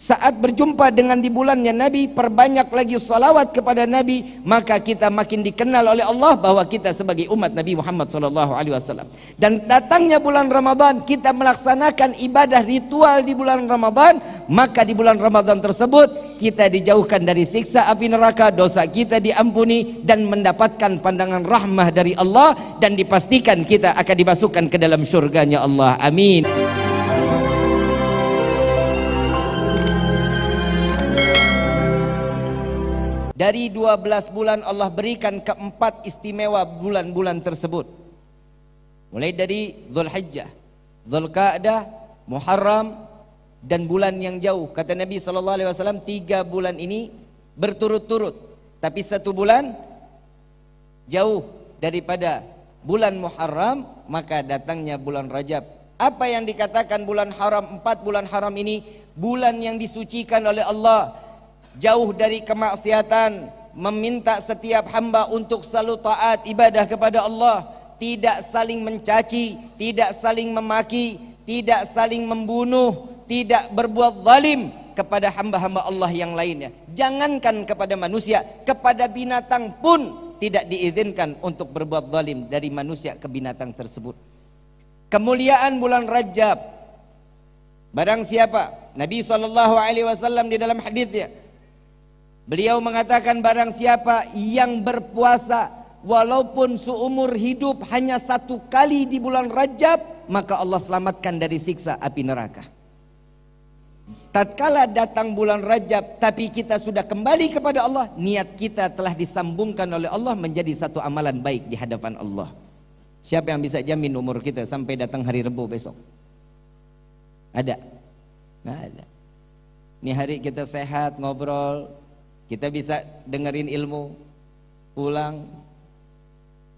Saat berjumpa dengan di bulannya Nabi, perbanyak lagi salawat kepada Nabi, maka kita makin dikenal oleh Allah bahwa kita sebagai umat Nabi Muhammad sallallahu alaihi wasallam. Dan datangnya bulan Ramadan, kita melaksanakan ibadah ritual di bulan Ramadan, maka di bulan Ramadan tersebut kita dijauhkan dari siksa api neraka, dosa kita diampuni dan mendapatkan pandangan rahmah dari Allah dan dipastikan kita akan dimasukkan ke dalam syurganya Allah. Amin. Dari 12 bulan Allah berikan keempat istimewa bulan-bulan tersebut. Mulai dari Zulhijjah, Zulqa'dah, Muharram dan bulan yang jauh. Kata Nabi sallallahu alaihi wasallam tiga bulan ini berturut-turut. Tapi satu bulan jauh daripada bulan Muharram, maka datangnya bulan Rajab. Apa yang dikatakan bulan haram, empat bulan haram ini bulan yang disucikan oleh Allah jauh dari kemaksiatan, meminta setiap hamba untuk selalu taat ibadah kepada Allah, tidak saling mencaci, tidak saling memaki, tidak saling membunuh, tidak berbuat zalim kepada hamba-hamba Allah yang lainnya. Jangankan kepada manusia, kepada binatang pun tidak diizinkan untuk berbuat zalim dari manusia ke binatang tersebut. Kemuliaan bulan Rajab Barang siapa Nabi sallallahu alaihi wasallam di dalam hadisnya Beliau mengatakan barang siapa yang berpuasa walaupun seumur hidup hanya satu kali di bulan Rajab, maka Allah selamatkan dari siksa api neraka. Tatkala datang bulan Rajab tapi kita sudah kembali kepada Allah, niat kita telah disambungkan oleh Allah menjadi satu amalan baik di hadapan Allah. Siapa yang bisa jamin umur kita sampai datang hari Rebo besok? Ada? Nggak ada. Ini hari kita sehat, ngobrol, kita bisa dengerin ilmu, pulang.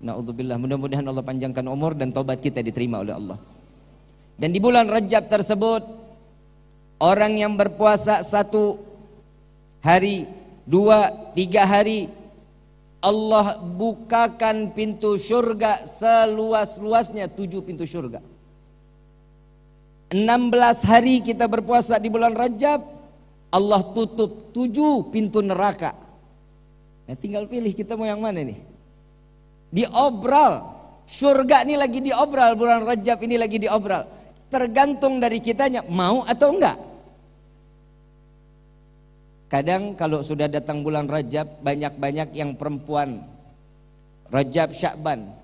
Nauzubillah, mudah-mudahan Allah panjangkan umur dan tobat kita diterima oleh Allah. Dan di bulan Rajab tersebut orang yang berpuasa satu hari, dua, tiga hari Allah bukakan pintu surga seluas-luasnya tujuh pintu surga. 16 hari kita berpuasa di bulan Rajab Allah tutup tujuh pintu neraka. Nah, tinggal pilih kita mau yang mana nih? Diobral. Surga ini lagi diobral, bulan Rajab ini lagi diobral. Tergantung dari kitanya mau atau enggak. Kadang kalau sudah datang bulan Rajab, banyak-banyak yang perempuan Rajab Syakban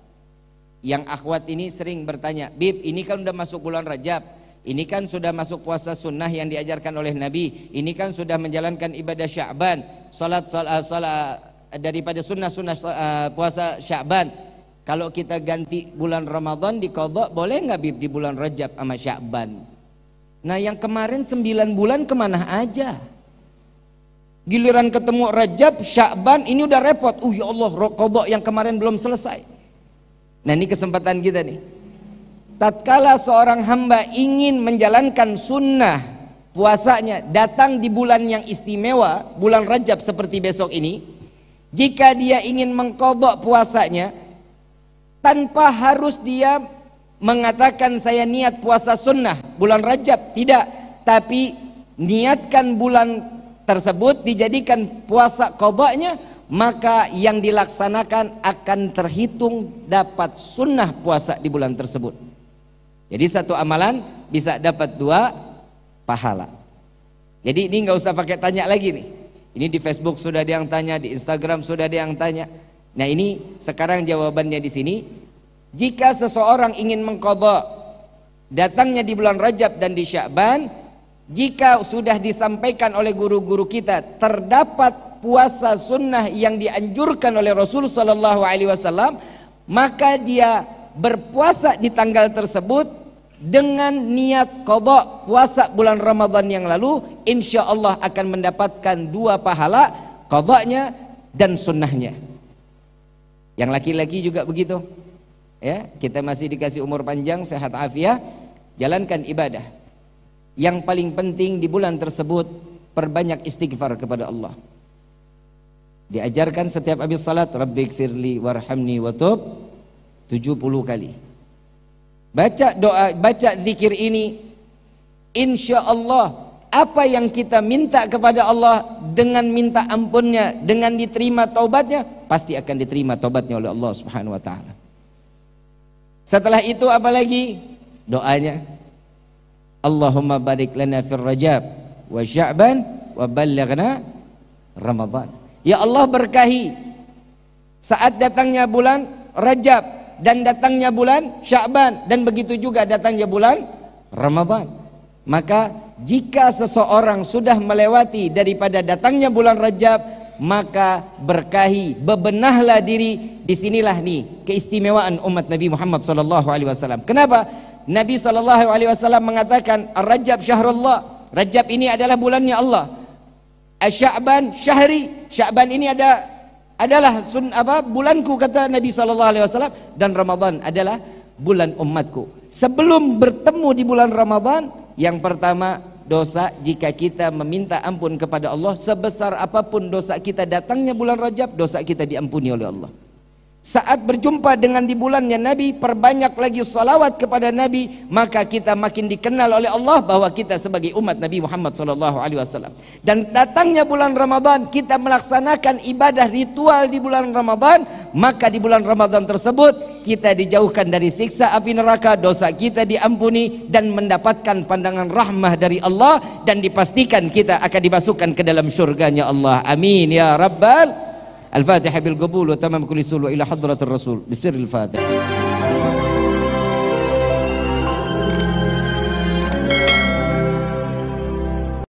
yang akhwat ini sering bertanya, "Bib, ini kan udah masuk bulan Rajab, ini kan sudah masuk puasa sunnah yang diajarkan oleh Nabi. Ini kan sudah menjalankan ibadah Sya'ban, salat salat, eh, salat eh, daripada sunnah-sunnah uh, puasa Sya'ban. Kalau kita ganti bulan Ramadan di kodok, boleh nggak Bib di bulan Rajab sama Sya'ban? Nah yang kemarin 9 bulan kemana aja? Giliran ketemu Rajab, Sya'ban, ini udah repot. Uh ya Allah, kodok yang kemarin belum selesai. Nah ini kesempatan kita nih tatkala seorang hamba ingin menjalankan sunnah puasanya datang di bulan yang istimewa, bulan Rajab seperti besok ini, jika dia ingin mengkodok puasanya, tanpa harus dia mengatakan saya niat puasa sunnah bulan Rajab, tidak, tapi niatkan bulan tersebut dijadikan puasa kodoknya maka yang dilaksanakan akan terhitung dapat sunnah puasa di bulan tersebut. Jadi satu amalan bisa dapat dua pahala. Jadi ini nggak usah pakai tanya lagi nih. Ini di Facebook sudah ada yang tanya, di Instagram sudah ada yang tanya. Nah ini sekarang jawabannya di sini. Jika seseorang ingin mengkodok datangnya di bulan Rajab dan di Syakban, jika sudah disampaikan oleh guru-guru kita terdapat puasa sunnah yang dianjurkan oleh Rasul Shallallahu Alaihi Wasallam, maka dia berpuasa di tanggal tersebut dengan niat kodok puasa bulan Ramadan yang lalu insya Allah akan mendapatkan dua pahala kodoknya dan sunnahnya yang laki-laki juga begitu ya kita masih dikasih umur panjang sehat afiah jalankan ibadah yang paling penting di bulan tersebut perbanyak istighfar kepada Allah diajarkan setiap habis salat rabbighfirli warhamni watub, 70 kali Baca doa, baca zikir ini Insya Allah apa yang kita minta kepada Allah dengan minta ampunnya, dengan diterima taubatnya, pasti akan diterima taubatnya oleh Allah Subhanahu wa taala. Setelah itu apa lagi? Doanya. Allahumma barik lana fir Rajab wa Sya'ban wa ballighna ramadhan Ya Allah berkahi saat datangnya bulan Rajab dan datangnya bulan Sya'ban dan begitu juga datangnya bulan Ramadan. Maka jika seseorang sudah melewati daripada datangnya bulan Rajab, maka berkahi, bebenahlah diri. Disinilah nih keistimewaan umat Nabi Muhammad sallallahu alaihi wasallam. Kenapa? Nabi sallallahu alaihi wasallam mengatakan Rajab syahrullah. Rajab ini adalah bulannya Allah. Sya'ban syahri. Sya'ban ini ada adalah sun apa bulanku kata Nabi sallallahu Alaihi Wasallam dan Ramadan adalah bulan umatku. Sebelum bertemu di bulan Ramadan, yang pertama dosa jika kita meminta ampun kepada Allah sebesar apapun dosa kita datangnya bulan Rajab, dosa kita diampuni oleh Allah. Saat berjumpa dengan di bulannya Nabi, perbanyak lagi salawat kepada Nabi, maka kita makin dikenal oleh Allah bahwa kita sebagai umat Nabi Muhammad sallallahu alaihi wasallam. Dan datangnya bulan Ramadan, kita melaksanakan ibadah ritual di bulan Ramadan, maka di bulan Ramadan tersebut kita dijauhkan dari siksa api neraka, dosa kita diampuni dan mendapatkan pandangan rahmah dari Allah dan dipastikan kita akan dimasukkan ke dalam syurganya Allah. Amin ya rabbal الفاتحة بالقبول وتمام كل سول وإلى حضرة الرسول بسر الفاتحة